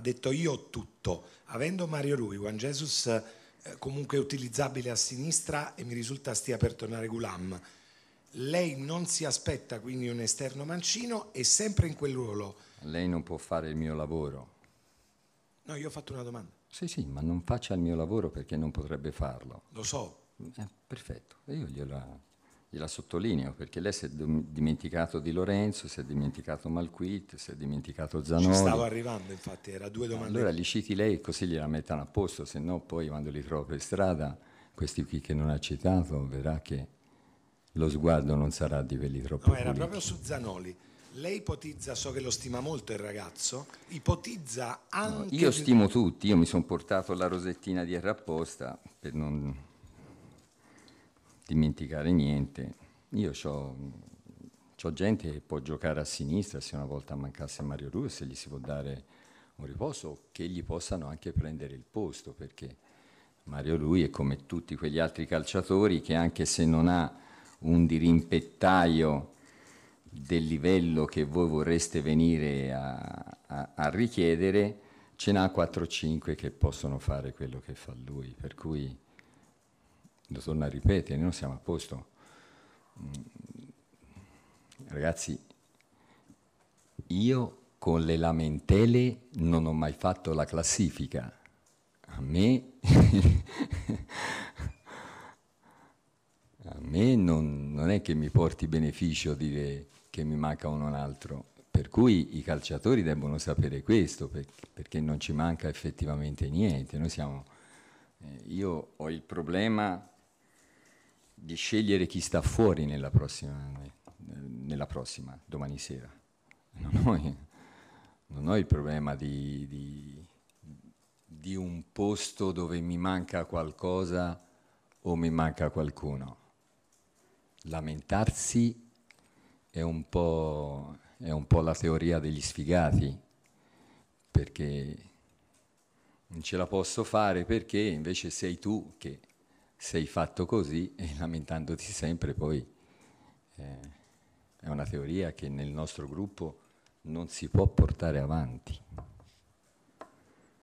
ha detto io ho tutto, avendo Mario Rui, Juan Jesus eh, comunque utilizzabile a sinistra e mi risulta stia per tornare Gulam. Lei non si aspetta quindi un esterno mancino e sempre in quel ruolo. Lei non può fare il mio lavoro. No, io ho fatto una domanda. Sì, sì, ma non faccia il mio lavoro perché non potrebbe farlo. Lo so. Eh, perfetto, io gliela gliela sottolineo perché lei si è dimenticato di Lorenzo, si è dimenticato Malquit, si è dimenticato Zanoni. Ci stavo arrivando, infatti, era due domande. Allora li citi lei così gliela mettono a posto, se no poi quando li trovo per strada, questi qui che non ha citato, verrà che lo sguardo non sarà di quelli troppo. No, era puliti. proprio su Zanoli. Lei ipotizza, so che lo stima molto il ragazzo, ipotizza anche... No, io stimo tutti, io mi sono portato la rosettina di apposta per non dimenticare niente. Io ho gente che può giocare a sinistra se una volta mancasse Mario se gli si può dare un riposo, che gli possano anche prendere il posto, perché Mario Lui è come tutti quegli altri calciatori che anche se non ha un dirimpettaio del livello che voi vorreste venire a, a, a richiedere, ce n'ha 4-5 che possono fare quello che fa lui, per cui lo torno a ripetere, noi non siamo a posto. Mm. Ragazzi, io con le lamentele non ho mai fatto la classifica. A me, a me non, non, è che mi porti beneficio dire che mi manca uno o un altro. Per cui i calciatori debbono sapere questo, perché non ci manca effettivamente niente. Noi siamo, eh, io ho il problema di scegliere chi sta fuori nella prossima, nella prossima domani sera. Non ho, non ho il problema di, di, di un posto dove mi manca qualcosa o mi manca qualcuno. Lamentarsi è un po', è un po la teoria degli sfigati, perché non ce la posso fare perché invece sei tu che sei fatto così e lamentandoti sempre poi eh, è una teoria che nel nostro gruppo non si può portare avanti.